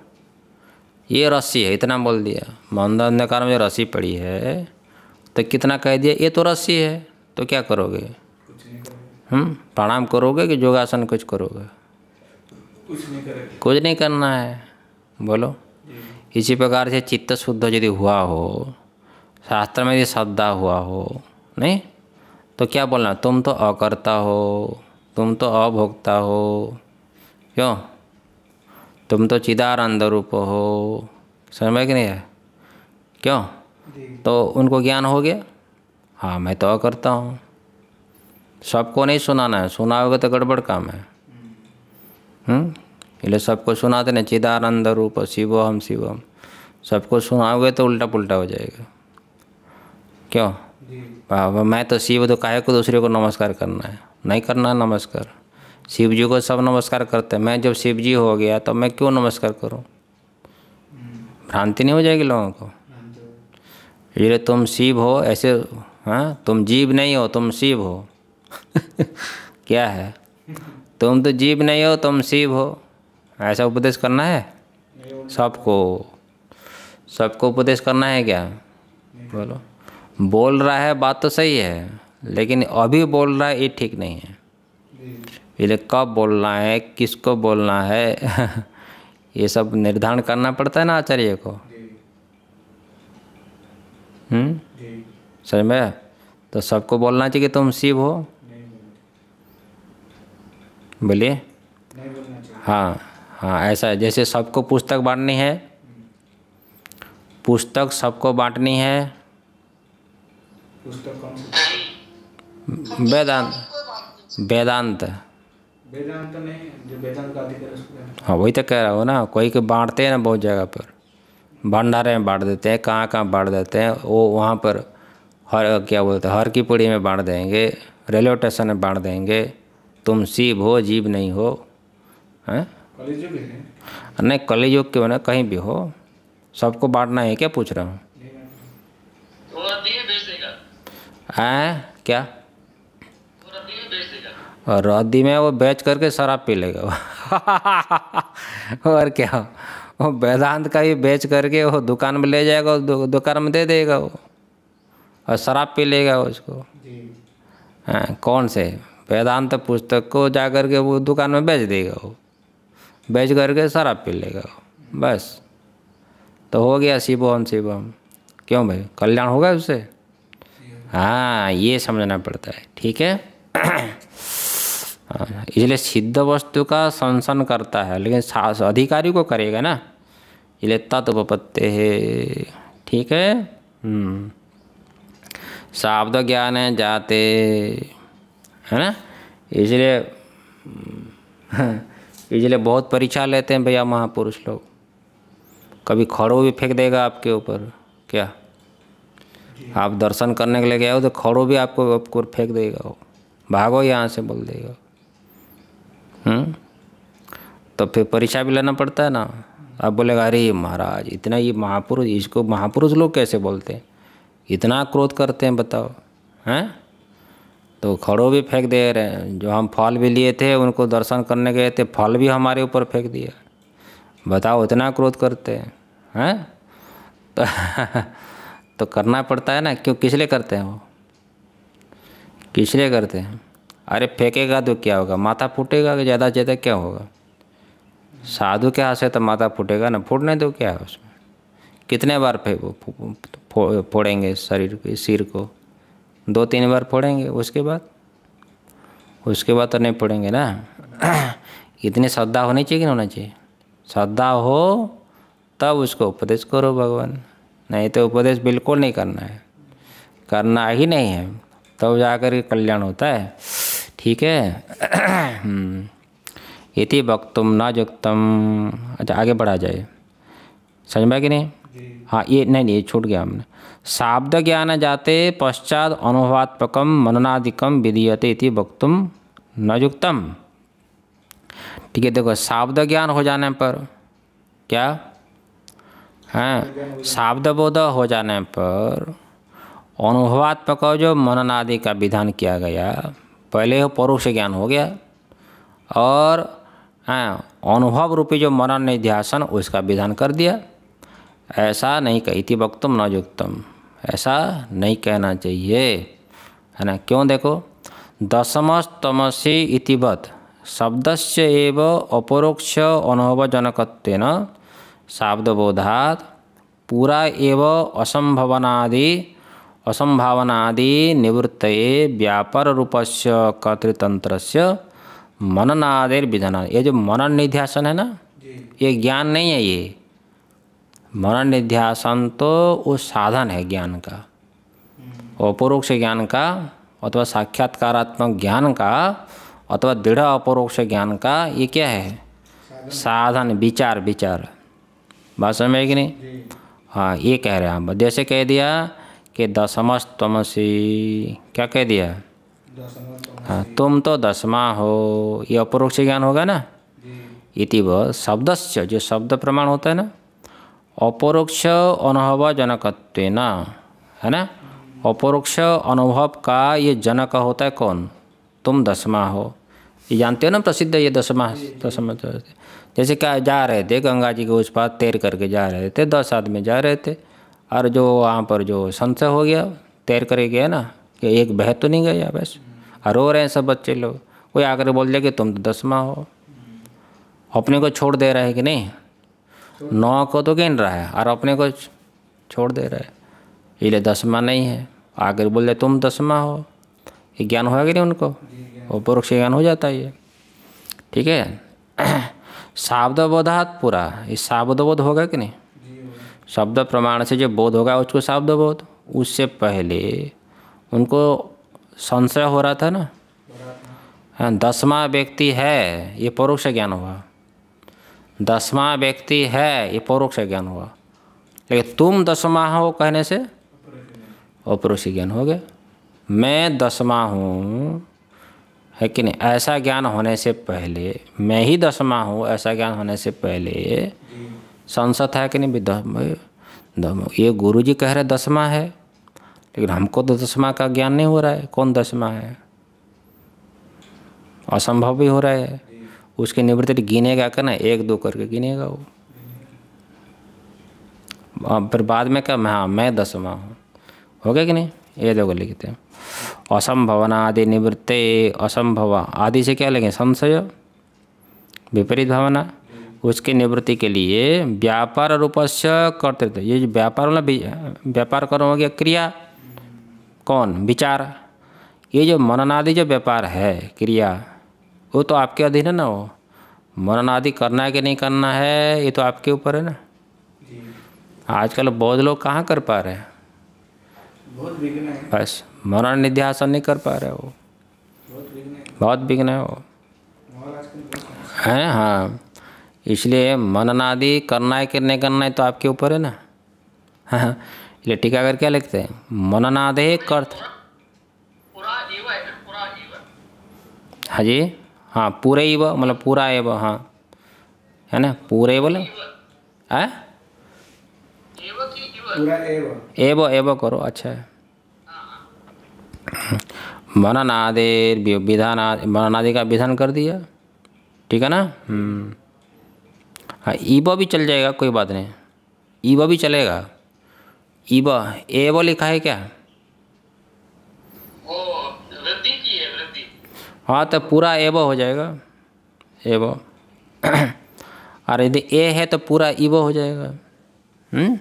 ये रस्सी है इतना बोल दिया मंद अंधकार में रस्सी पड़ी है तो कितना कह दिया ये तो रस्सी है तो क्या करोगे हम हम्म, प्रणाम करोगे कि योगासन कुछ करोगे कुछ नहीं कुछ नहीं करना है बोलो इसी प्रकार से चित्त शुद्ध यदि हुआ हो शास्त्र में भी श्रद्धा हुआ हो नहीं तो क्या बोलना तुम तो अकर्ता हो तुम तो अभोक्ता हो क्यों तुम तो चिदानंद रूप हो समझ में कि नहीं है क्यों तो उनको ज्ञान हो गया हाँ मैं तो करता हूँ सबको नहीं सुनाना है सुनाओगे तो गड़बड़ काम है हम्म? इसलिए सबको सुनाते ना चिदानंद रूप शिवो हम शिवम सबको सुनाओगे तो उल्टा पुल्टा हो जाएगा क्यों बाबा मैं तो शिव तो काहे को दूसरे को नमस्कार करना है नहीं करना है नमस्कार शिव जी को सब नमस्कार करते हैं मैं जब शिव जी हो गया तो मैं क्यों नमस्कार करूँ हम्म। भ्रांति नहीं हो जाएगी लोगों को ये तुम शिव हो ऐसे हाँ तुम जीव नहीं हो तुम शिव हो क्या है तुम तो जीव नहीं हो तुम शिव हो ऐसा उपदेश करना है सबको सबको उपदेश करना है क्या बोलो बोल रहा है बात तो सही है लेकिन अभी बोल रहा है ये ठीक नहीं है इसलिए कब बोलना है किसको बोलना है ये सब निर्धारण करना पड़ता है ना आचार्य को हम्म में तो सबको बोलना चाहिए कि तुम शिव हो बोलिए हाँ हाँ ऐसा है जैसे सबको पुस्तक बांटनी है पुस्तक सबको बांटनी है पुस्तक कौन सी वेदांत वेदांत वेदांत नहीं जो वेदांत का अधिकार हाँ वही तो कह रहा हूँ ना कोई के बांटते हैं ना बहुत जगह पर भंडारे में बांट देते हैं कहाँ कहाँ बांट देते हैं वो वहाँ पर हर क्या बोलते हैं हर की पुड़ी में बांट देंगे रेलवे स्टेशन में बांट देंगे तुम सीब हो जीव नहीं हो हैं कलयुग नहीं कलयुग के बना कहीं भी हो सबको बांटना है क्या पूछ रहा हूँ हैं क्या रद्दी में वो बेच करके शराब पी लेगा और क्या वो वेदांत का ही बेच करके वो दुकान में ले जाएगा दु, दुकान में दे देगा वो और शराब पी लेगा उसको आ, हाँ, कौन से वेदांत पुस्तक को जा करके वो दुकान में बेच देगा वो बेच करके शराब पी लेगा वो बस तो हो गया शिवम शिवम क्यों भाई कल्याण होगा उससे हाँ ये समझना पड़ता है ठीक है इसलिए सिद्ध वस्तु का संसन करता है लेकिन अधिकारी को करेगा ना इसलिए पत्ते है ठीक है हम्म। शाब्द ज्ञान है जाते है ना इसलिए इसलिए बहुत परीक्षा लेते हैं भैया महापुरुष लोग कभी खड़ो भी फेंक देगा आपके ऊपर क्या आप दर्शन करने के लिए गए हो तो खड़ो भी आपको आपको फेंक देगा वो भागो यहाँ से बोल देगा हम्म? तो फिर परीक्षा भी लेना पड़ता है ना अब बोलेगा अरे महाराज इतना ये महापुरुष इसको महापुरुष लोग कैसे बोलते हैं इतना क्रोध करते हैं बताओ हैं तो खड़ो भी फेंक दे रहे हैं जो हम फल भी लिए थे उनको दर्शन करने गए थे फल भी हमारे ऊपर फेंक दिया बताओ इतना क्रोध करते हैं हैं तो तो करना पड़ता है ना क्यों किस लिए करते हैं वो किस लिए करते हैं अरे फेंकेगा तो क्या होगा माथा फूटेगा कि ज़्यादा ज़्यादा क्या होगा साधु के हाथ से तो माथा फूटेगा ना फूटने दो क्या है उसमें कितने बार फे फोड़ेंगे शरीर के सिर को दो तीन बार फोड़ेंगे उसके बाद उसके बाद तो नहीं फोड़ेंगे ना इतनी श्रद्धा होनी चाहिए कि नहीं होना चाहिए श्रद्धा हो तब उसको उपदेश करो भगवान नहीं तो उपदेश बिल्कुल नहीं करना है करना ही नहीं है तब तो जा कर के कल्याण होता है ठीक है इति वक्तुम ना युक्तम अच्छा आगे बढ़ा जाए समझ में कि नहीं हाँ ये नहीं नहीं ये छूट गया हमने शाब्द ज्ञान जाते पश्चात अनुभवात्मकम मननादिकम विधीयते इति वक्तुम न युक्तम ठीक है देखो शाब्द ज्ञान हो जाने पर क्या हैं हाँ, शाब्द बोध हो जाने पर अनुभवात्मक जो मनन आदि का विधान किया गया पहले परोक्ष ज्ञान हो गया और हाँ, अनुभव रूपी जो मनन निध्यासन उसका विधान कर दिया ऐसा नहीं थी वक्तुम न युक्तम ऐसा नहीं कहना चाहिए है ना क्यों देखो दशमस्तमसी इतिवत शब्द से एव अपरोक्ष अनुभवजनकत्व शाब्दबोधात पूरा एव असंभवनादि असंभावनादि निवृत्त व्यापार रूप से कर्तृतंत्र मननादेर विधान ये जो मनन निध्यासन है ना ये ज्ञान नहीं है ये मनन निध्यासन तो वो साधन है ज्ञान का हम्म। अपरोक्ष ज्ञान का अथवा साक्षात्कारात्मक ज्ञान का अथवा दृढ़ अपरोक्ष ज्ञान का ये क्या है साधन विचार विचार बात समझ में कि नहीं हाँ ये कह रहे हैं आप जैसे कह दिया कि दसमस तमसी क्या कह दिया हाँ तुम तो दसमा हो ये अपरोक्ष ज्ञान होगा ना इति व शब्दस्य जो शब्द प्रमाण होता है ना अपरोक्ष अनुभव जनकत्व ना है ना अपरोक्ष अनुभव का ये जनक होता है कौन तुम दसमा हो ये जानते हो ना प्रसिद्ध ये दसमा दसमा जैसे क्या जा रहे थे गंगा जी के उस पास तैर करके जा रहे थे दस आदमी जा रहे थे और जो वहाँ पर जो संशय हो गया तैर करके गया ना कि एक बह तो नहीं गया बस और रो रहे हैं सब बच्चे लोग कोई आकर बोल दिया कि तुम तो दसवा हो अपने को छोड़ दे रहा है कि नहीं नौ को तो गिन रहा है और अपने को छोड़ दे रहा है इसलिए दसवा नहीं है आकर बोल दिया तुम दसवा हो ये ज्ञान होगा कि नहीं उनको वो पुरुष ज्ञान हो जाता है ये ठीक है बोधात पूरा ये इस बोध होगा कि नहीं शब्द प्रमाण से जो बोध होगा उसको बोध उससे पहले उनको संशय हो रहा था ना हाँ, दसवा व्यक्ति है ये परोक्ष ज्ञान हुआ दसवा व्यक्ति है ये परोक्ष ज्ञान हुआ लेकिन तुम दसवा हो कहने से अपरोक्ष ज्ञान हो गया मैं दसवा हूँ है कि नहीं ऐसा ज्ञान होने से पहले मैं ही दसवा हूँ ऐसा ज्ञान होने से पहले संसद है कि नहीं भाई ये गुरु जी कह रहे दसवा है लेकिन हमको तो दसमा का ज्ञान नहीं हो रहा है कौन दसमा है असंभव भी हो रहा है उसकी निवृत्ति तो गिनेगा क्या ना एक दो करके गिनेगा वो फिर बाद में क्या मैं हाँ मैं दसवा हूँ हो गया कि नहीं ये देखो लिखते हैं असंभवनादि निवृत्ते असंभव आदि से क्या लेंगे संशय विपरीत भावना उसके निवृत्ति के लिए व्यापार रूपस्य कर्तृत्व ये जो व्यापार वाला व्यापार करोगे क्रिया कौन विचार ये जो मननादि जो व्यापार है क्रिया वो तो आपके अधीन है ना वो मननादि करना है कि नहीं करना है ये तो आपके ऊपर है ना आजकल बहुत लोग कहाँ कर पा रहे हैं बस मरण निध्यासन नहीं कर पा रहे हो बहुत विघ्न है वो है हाँ इसलिए मननादि करना है कि नहीं करना है तो आपके ऊपर है ना हाँ इसलिए टीकाकर क्या लिखते हैं मननादे कर हाँ जी हाँ पूरे ही वो मतलब पूरा एव हाँ है ना पूरे बोले है हाँ? एव एव करो अच्छा है मननादेर विधान मननादि का विधान कर दिया ठीक है ना हम्म। हाँ ईब भी चल जाएगा कोई बात नहीं ईब भी चलेगा ईब वो लिखा है क्या हाँ तो पूरा एव हो जाएगा एव और यदि ए है तो पूरा इव हो जाएगा हम्म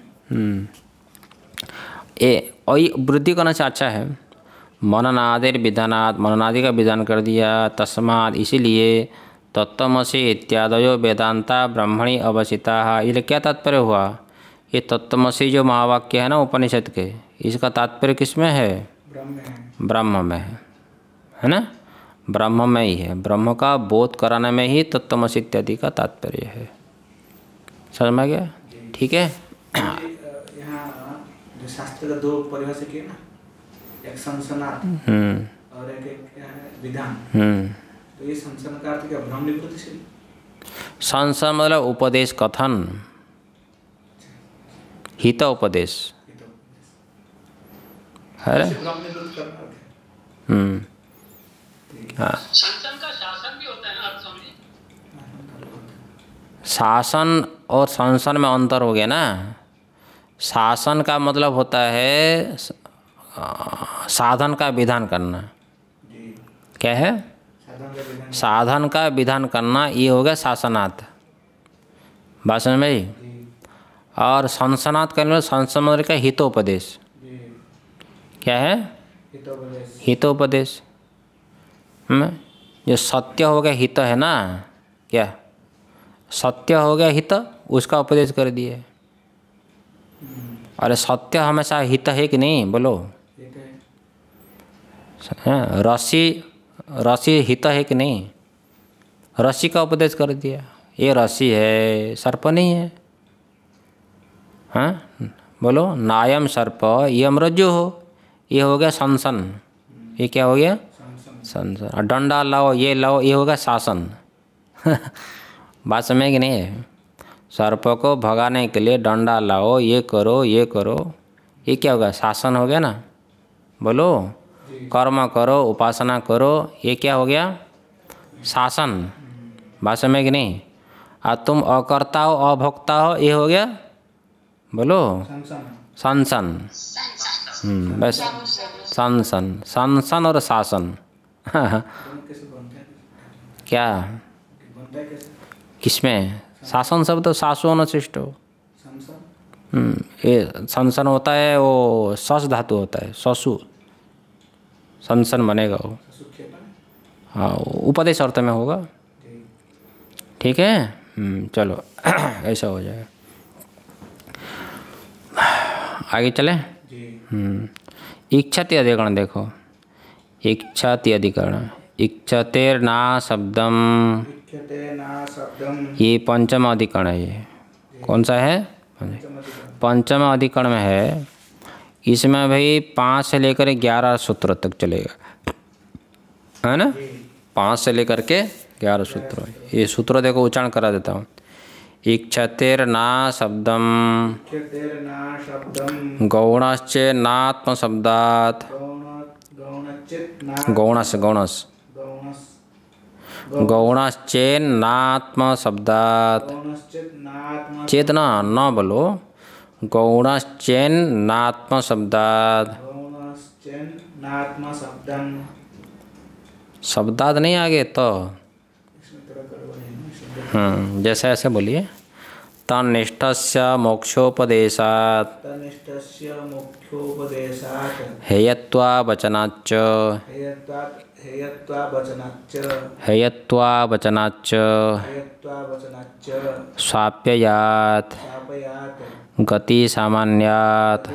ए और ये वृद्धि करना अच्छा है मननादिर विधानात मननादि का विधान कर दिया तस्माद इसीलिए तत्वमसी इत्यादयो वेदांता ब्राह्मणी अवसिता ये क्या तात्पर्य हुआ ये तत्वमसी जो महावाक्य है ना उपनिषद के इसका तात्पर्य किस में है ब्रह्म में है है ना ब्रह्म में ही है ब्रह्म का बोध कराने में ही तत्वमसी इत्यादि का तात्पर्य है समझ में गया ठीक है तो शास्त्र का दो परिभाषा किए ना एक संसना हम्म। और एक, एक विधान हम्म। तो ये संसन का अर्थ क्या भ्रम निवृत्ति से संसन मतलब उपदेश कथन हित उपदेश हम्म। हाँ। हाँ, है शासन और संसन में अंतर हो गया ना शासन का मतलब होता है साधन का विधान करना क्या है साधन का विधान करना ये हो गया शासनात् भाषण में में और संसनात् करने संसमर का हितोपदेश क्या है हितोपदेश हम्म? जो सत्य हो गया हित है ना क्या सत्य हो गया हित उसका उपदेश कर दिए अरे सत्य हमेशा हित है कि नहीं बोलो हाँ, रसी रसी हित है कि नहीं रसी का उपदेश कर दिया ये रसी है सर्प नहीं है हाँ बोलो नायम सर्प ये अमरज्जु हो ये हो गया संसन ये क्या हो गया संसन डंडा लाओ ये लाओ ये हो गया शासन बात समझ कि नहीं है सर्प को भगाने के लिए डंडा लाओ ये करो ये करो ये क्या होगा शासन हो गया ना बोलो कर्म करो उपासना करो ये क्या हो गया शासन बात समय कि नहीं आ तुम अकर्ता हो अभोक्ता हो ये हो गया बोलो सनसन हम्म, बस सनसन शनसन और शासन क्या किसमें शासन शब्द तो शासन शिष्ट हो हम्म, ये संसन होता है वो सस धातु होता है ससु संसन बनेगा वो हाँ उपदेश अर्थ में होगा ठीक है हम्म, चलो ऐसा हो जाएगा आगे चले हम्म, इच्छा अधिकरण देखो इच्छा अधिकरण ना शब्दम ये पंचम अधिकरण है ये कौन सा है पंचम अधिकरण में है इसमें भाई पाँच से लेकर ग्यारह सूत्र तक चलेगा है ना पाँच से लेकर के ग्यारह सूत्र ये सूत्र देखो उच्चारण करा देता हूँ इक्षतेर ना शब्दम गौणश्चे शब्दात गौणस गौणस गौणाश्चेन्नात्म शब्दात चेतना न बोलो गौणाश्चेन्नात्म शब्दात शब्दात नहीं आगे तो हम्म जैसे ऐसे बोलिए तनिष्ठ मोक्षोपदेशात हेयत्वा वचनाच हेयत्वावचनाच्च स्वाप्ययात् गति सामान्यात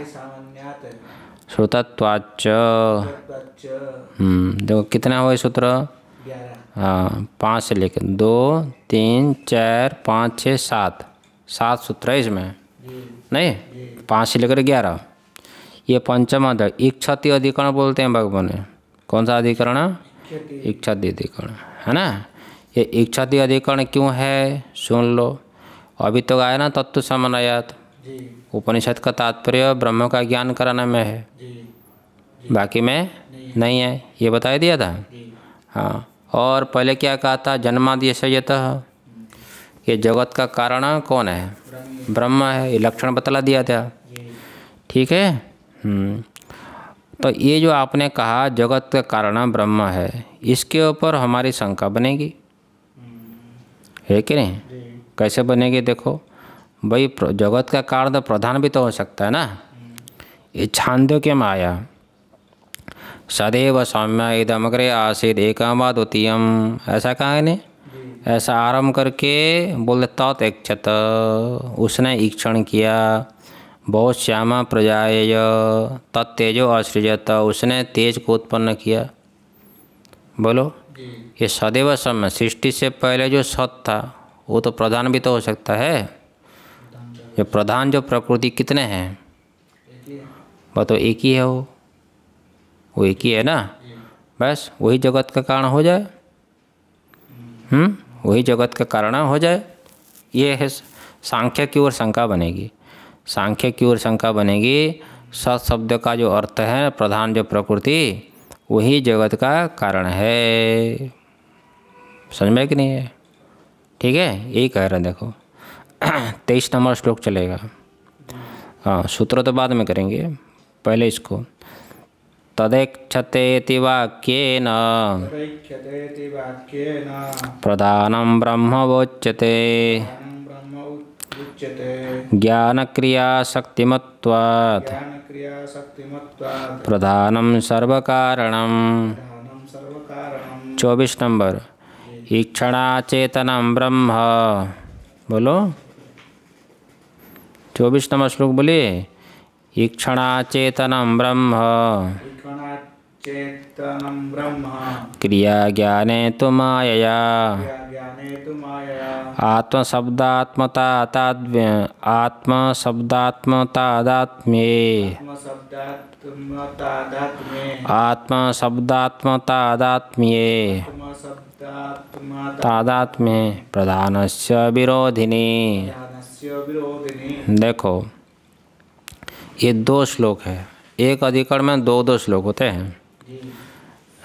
श्रुतत्वाच्च हम्म, देखो कितना हुआ सूत्र हाँ, पाँच से लेकर दो तीन चार पाँच छः सात सात सूत्र है इसमें नहीं पाँच से लेकर ग्यारह ये पंचम अध्याय इक्षति अधिकरण बोलते हैं भगवान कौन सा अधिकरण इच्छादि अधिकरण है ना ये इच्छादि अधिकरण क्यों है सुन लो अभी तो आया ना तत्व समन्वयात उपनिषद का तात्पर्य ब्रह्म का ज्ञान कराने में है बाकी में नहीं, नहीं है ये बता दिया था हाँ और पहले क्या कहा था जन्मादि हम्म। ये जगत का कारण कौन है ब्रह्म है ये लक्षण बतला दिया था ठीक है हम्म। तो ये जो आपने कहा जगत का कारण ब्रह्म है इसके ऊपर हमारी शंका बनेगी है कि नहीं कैसे बनेगी देखो भाई जगत का कारण तो प्रधान भी तो हो सकता है ना ये के माया सदैव सौम्य इदमग्रे आसिद एकमा द्वितीय ऐसा कहा है ऐसा आरंभ करके बोले तत् तो एक उसने ईक्षण किया बहुत श्यामा प्रजाय तत्तेजो असृजत उसने तेज को उत्पन्न किया बोलो ये सदैव समय सृष्टि से पहले जो सत था वो तो प्रधान भी तो हो सकता है जो प्रधान जो प्रकृति कितने हैं बताओ एक ही है वो वो एक ही है ना बस वही जगत का कारण हो जाए हम्म वही जगत का कारण हो जाए ये है सांख्य की ओर शंका बनेगी सांख्य की ओर शंका बनेगी सत शब्द का जो अर्थ है प्रधान जो प्रकृति वही जगत का कारण है समझ में कि नहीं है ठीक है यही कह रहे हैं देखो तेईस नंबर श्लोक चलेगा हाँ सूत्र तो बाद में करेंगे पहले इसको वाक्य वाक्येन प्रधानम ब्रह्म वोच्यते ज्ञान ज्ञानक्रियाशक्तिमत्वात् ज्ञानक्रियाशक्तिमत्वात् प्रधानं चौबीस नंबर ईक्षणाचेतन ब्रह्म बोलो चौबीस नंबर श्लोक बोलिए ईक्षणाचेतन ब्रह्म क्रिया ज्ञाने तो मायया आत्मशब्दात्मता ताद्य आत्मशब्दात्मतादात्म्ये तादात्म्ये प्रधानस्य विरोधिनी देखो ये दो श्लोक है एक अधिकरण में दो दो श्लोक होते हैं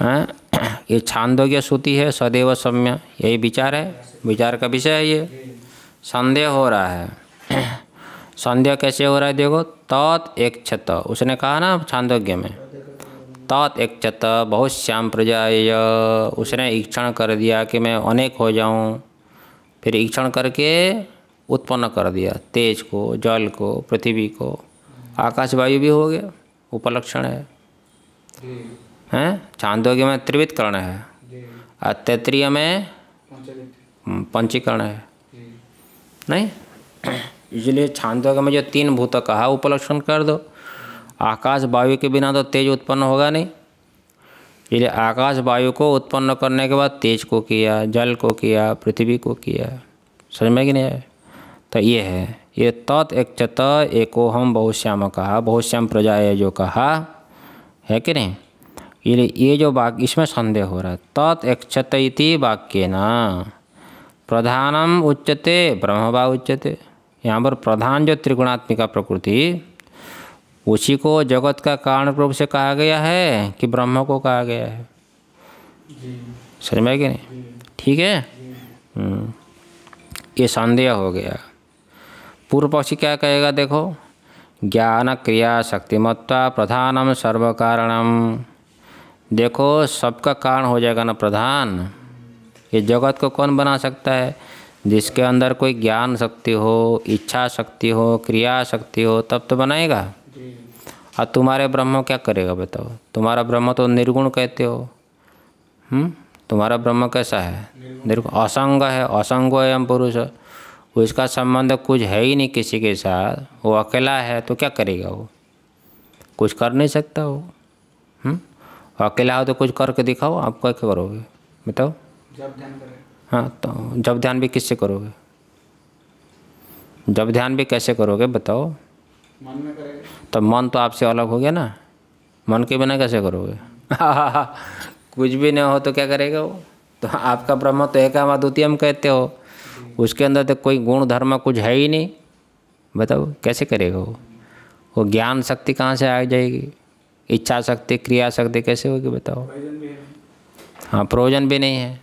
हाँ ये छांदोग्य श्रुति है सदैव सम्य यही विचार है विचार का विषय है ये संदेह हो रहा है संदेह कैसे हो रहा है देखो तत् एक छत उसने कहा ना छांदोग्य में तत् एक छत बहुत श्याम प्रजाय उसने ईक्षण कर दिया कि मैं अनेक हो जाऊं फिर ईक्षण करके उत्पन्न कर दिया तेज को जल को पृथ्वी को आकाश वायु भी हो गया उपलक्षण है हैं चांदोग्य में कर्ण है और तैतरीय में पंचीकरण है नहीं इसलिए छांदोग में जो तीन भूत कहा उपलक्षण कर दो आकाश वायु के बिना तो तेज उत्पन्न होगा नहीं इसलिए आकाश वायु को उत्पन्न करने के बाद तेज को किया जल को किया पृथ्वी को किया समझ में कि नहीं है तो ये है ये तत् एक चत एकोहम हम बहुश्याम कहा बहुश्याम प्रजा जो कहा है कि नहीं ये ये जो वाक्य इसमें संदेह हो रहा है तत् वाक्य न प्रधानम उच्चते ब्रह्मवा उच्चते यहाँ पर प्रधान जो त्रिगुणात्मिका प्रकृति उसी को जगत का कारण रूप से कहा गया है कि ब्रह्म को कहा गया है समझ में नहीं ठीक है हम्म। ये संदेह हो गया पूर्व पक्षी क्या कहेगा देखो ज्ञान क्रिया शक्तिमत्ता प्रधानम सर्वकारणम देखो सबका कारण हो जाएगा ना प्रधान ये जगत को कौन बना सकता है जिसके अंदर कोई ज्ञान शक्ति हो इच्छा शक्ति हो क्रिया शक्ति हो तब तो बनाएगा और तुम्हारे ब्रह्म क्या करेगा बताओ तुम्हारा ब्रह्म तो निर्गुण कहते हो हुँ? हम्म? तुम्हारा ब्रह्म कैसा है निर्गुण असंग है असंग एवं पुरुष उसका संबंध कुछ है ही नहीं किसी के साथ वो अकेला है तो क्या करेगा वो कुछ कर नहीं सकता वो अकेला हो तो कुछ करके दिखाओ आप क्या करोगे बताओ जब ध्यान हाँ तो जब ध्यान भी किससे करोगे जब ध्यान भी कैसे करोगे बताओ मन में करेगा तो मन तो आपसे अलग हो गया ना मन के बिना कैसे करोगे कुछ भी नहीं हो तो क्या करेगा वो तो आपका ब्रह्म तो एक हम द्वितीयम कहते हो उसके अंदर तो कोई गुण धर्म कुछ है ही नहीं बताओ कैसे करेगा वो वो ज्ञान शक्ति कहाँ से आ जाएगी इच्छा शक्ति क्रिया शक्ति कैसे होगी बताओ हाँ प्रोजन भी नहीं है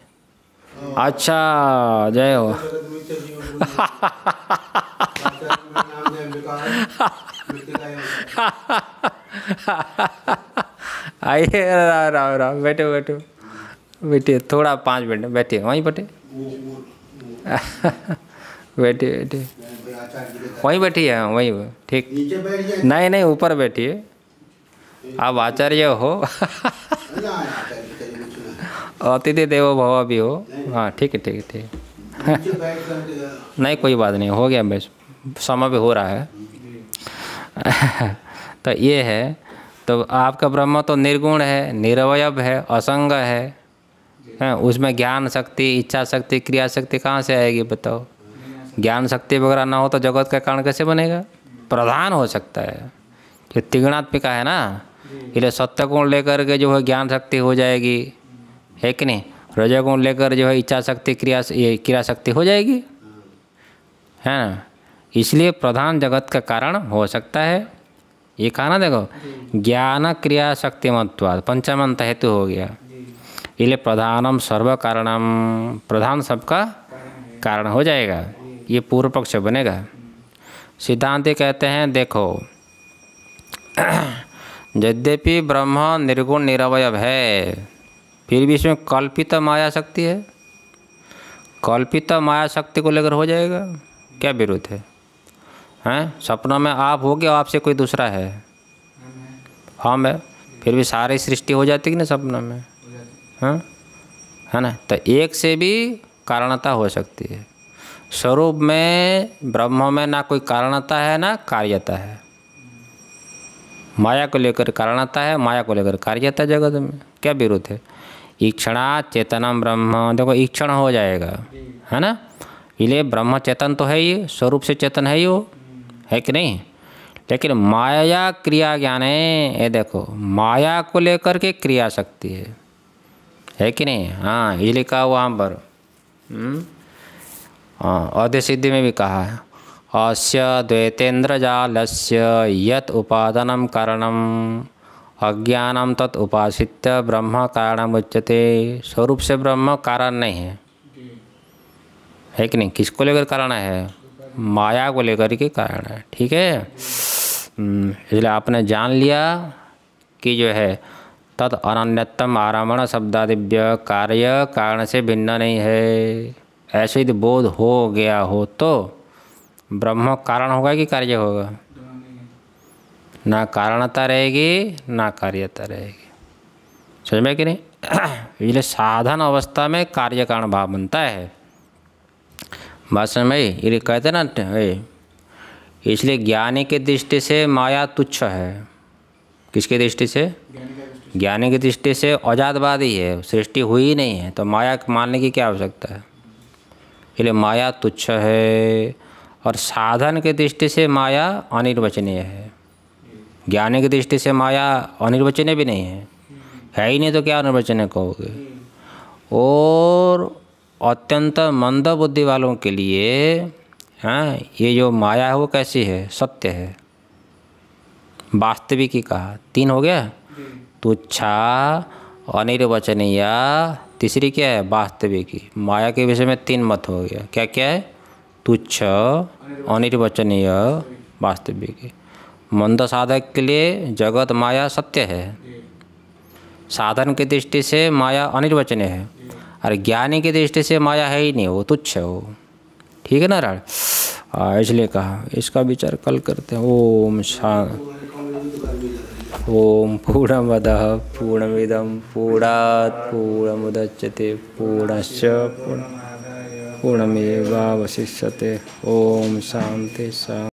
अच्छा जय हो आइए राम राम राम बैठो बैठो बैठिए थोड़ा पाँच मिनट बैठिए वहीं बैठे बैठे बैठे वहीं बैठिए हाँ, वहीं ठीक नहीं नहीं ऊपर बैठिए आप आचार्य हो अतिथि देवो भव भी हो हाँ ठीक है ठीक है ठीक है नहीं कोई बात नहीं हो गया बस समय भी हो रहा है तो ये है तो आपका ब्रह्म तो निर्गुण है निरवयव है असंग है हैं हाँ, उसमें ज्ञान शक्ति इच्छा शक्ति क्रिया शक्ति कहाँ से आएगी बताओ ज्ञान शक्ति वगैरह ना हो तो जगत का कारण कैसे बनेगा प्रधान हो सकता है कि तिगुणात्मिका है ना इसलिए सत्य गुण लेकर के जो है ज्ञान शक्ति हो जाएगी है कि नहीं रजगुण लेकर जो है इच्छा शक्ति क्रिया ये क्रिया शक्ति हो जाएगी है ना इसलिए प्रधान जगत का कारण हो सकता है ये कहा ना देखो ज्ञान क्रिया शक्ति मत्वाद पंचमंत हेतु हो गया इसलिए प्रधानम सर्व कारणम प्रधान सबका कारण हो जाएगा ये पूर्व पक्ष बनेगा सिद्धांत कहते हैं देखो यद्यपि ब्रह्म निर्गुण निरवय है फिर भी इसमें कल्पित माया शक्ति है कल्पित माया शक्ति को लेकर हो जाएगा क्या विरोध है हैं सपनों में आप हो गया आपसे कोई दूसरा है हम है फिर भी सारी सृष्टि हो जाती है ना सपनों में हैं है ना तो एक से भी कारणता हो सकती है स्वरूप में ब्रह्म में ना कोई कारणता है ना कार्यता है माया को लेकर कारण आता है माया को लेकर कार्य आता है जगत में क्या विरोध है ईक्षणा चेतना ब्रह्म देखो ईक्षण हो जाएगा है ना इसलिए ब्रह्म चेतन तो है ही स्वरूप से चेतन है ही वो है कि नहीं लेकिन माया क्रिया ज्ञान है ये देखो माया को लेकर के क्रिया शक्ति है है कि नहीं हाँ ये लिखा वहाँ पर हम्म, हाँ सिद्धि में भी कहा है अस्य से यत उपादनं कारणम् अज्ञानम तत् उपासित्य ब्रह्म उच्यते स्वरूप से ब्रह्म कारण नहीं है है कि नहीं किसको लेकर कारण है माया को लेकर के कारण है ठीक है हम्म, इसलिए आपने जान लिया कि जो है तत् अनन्यतम आरामण शब्दादिव्य कार्य कारण से भिन्न नहीं है ऐसे ही बोध हो गया हो तो ब्रह्म कारण होगा कि कार्य होगा ना कारणता रहेगी ना कार्यता रहेगी समझ में कि नहीं इसलिए साधन अवस्था में कार्य कारण भाव बनता है बात समझ में ये कहते ना इसलिए ज्ञानी के दृष्टि से माया तुच्छ है किसके दृष्टि से ज्ञानी की दृष्टि से अजातवादी है सृष्टि हुई नहीं है तो माया मानने की क्या आवश्यकता है इसलिए माया तुच्छ है और साधन के दृष्टि से माया अनिर्वचनीय है ज्ञान की दृष्टि से माया अनिर्वचनीय भी नहीं है है ही नहीं तो क्या अनिर्वचनीय कहोगे और अत्यंत मंद बुद्धि वालों के लिए है हाँ, ये जो माया है वो कैसी है सत्य है वास्तविक ही कहा तीन हो गया तुच्छा अनिर्वचनीय तीसरी क्या है वास्तविकी माया के विषय में तीन मत हो गया क्या क्या है तुच्छ अनिर्वचनीय वास्तविक मंद साधक के लिए जगत माया सत्य है साधन की दृष्टि से माया अनिर्वचनीय है और ज्ञानी की दृष्टि से माया है ही नहीं वो तुच्छ है वो ठीक है राण इसलिए कहा इसका विचार कल करते हैं ओम शांति पूर्ण पूर्णमद पूरा पूर्ण पूर्णमुदच्यते पूर्णश्च पूर्ण गुणमेवावशिष्यते ओम शांति शांति